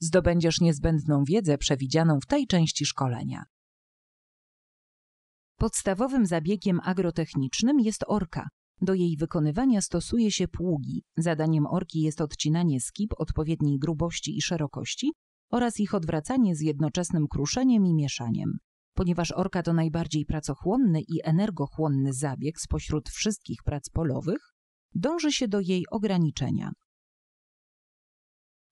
zdobędziesz niezbędną wiedzę przewidzianą w tej części szkolenia. Podstawowym zabiegiem agrotechnicznym jest orka. Do jej wykonywania stosuje się pługi. Zadaniem orki jest odcinanie skip odpowiedniej grubości i szerokości oraz ich odwracanie z jednoczesnym kruszeniem i mieszaniem. Ponieważ orka to najbardziej pracochłonny i energochłonny zabieg spośród wszystkich prac polowych, dąży się do jej ograniczenia.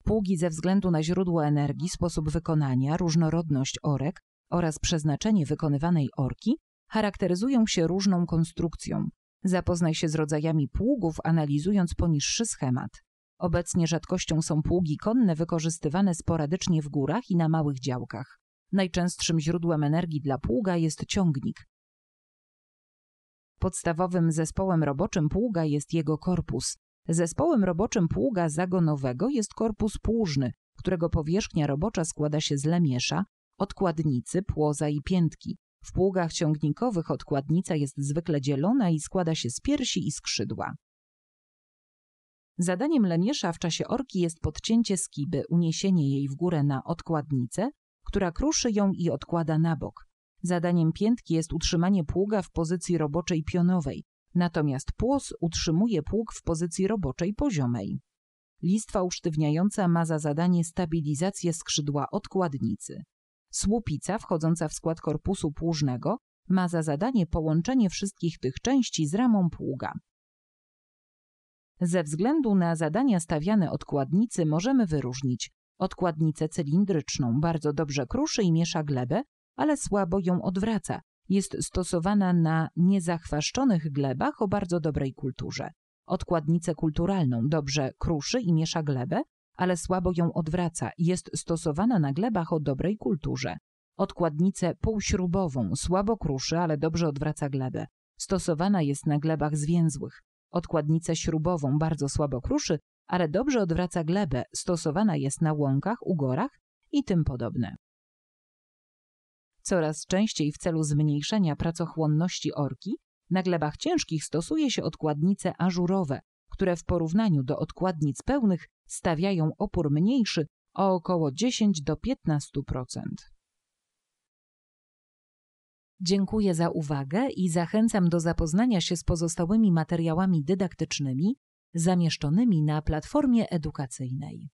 Pługi ze względu na źródło energii, sposób wykonania, różnorodność orek oraz przeznaczenie wykonywanej orki charakteryzują się różną konstrukcją. Zapoznaj się z rodzajami pługów, analizując poniższy schemat. Obecnie rzadkością są pługi konne wykorzystywane sporadycznie w górach i na małych działkach. Najczęstszym źródłem energii dla pługa jest ciągnik. Podstawowym zespołem roboczym pługa jest jego korpus, Zespołem roboczym pługa zagonowego jest korpus płużny, którego powierzchnia robocza składa się z lemiesza, odkładnicy, płoza i piętki. W pługach ciągnikowych odkładnica jest zwykle dzielona i składa się z piersi i skrzydła. Zadaniem lemiesza w czasie orki jest podcięcie skiby, uniesienie jej w górę na odkładnicę, która kruszy ją i odkłada na bok. Zadaniem piętki jest utrzymanie pługa w pozycji roboczej pionowej, Natomiast płos utrzymuje pług w pozycji roboczej poziomej. Listwa usztywniająca ma za zadanie stabilizację skrzydła odkładnicy. Słupica wchodząca w skład korpusu płużnego ma za zadanie połączenie wszystkich tych części z ramą pługa. Ze względu na zadania stawiane odkładnicy możemy wyróżnić odkładnicę cylindryczną, bardzo dobrze kruszy i miesza glebę, ale słabo ją odwraca, jest stosowana na niezachwaszczonych glebach o bardzo dobrej kulturze. Odkładnicę kulturalną dobrze kruszy i miesza glebę, ale słabo ją odwraca. Jest stosowana na glebach o dobrej kulturze. Odkładnicę półśrubową słabo kruszy, ale dobrze odwraca glebę. Stosowana jest na glebach zwięzłych. Odkładnicę śrubową bardzo słabo kruszy, ale dobrze odwraca glebę. Stosowana jest na łąkach, ugorach i tym podobne. Coraz częściej w celu zmniejszenia pracochłonności orki na glebach ciężkich stosuje się odkładnice ażurowe, które w porównaniu do odkładnic pełnych stawiają opór mniejszy o około 10 do 15%. Dziękuję za uwagę i zachęcam do zapoznania się z pozostałymi materiałami dydaktycznymi zamieszczonymi na platformie edukacyjnej.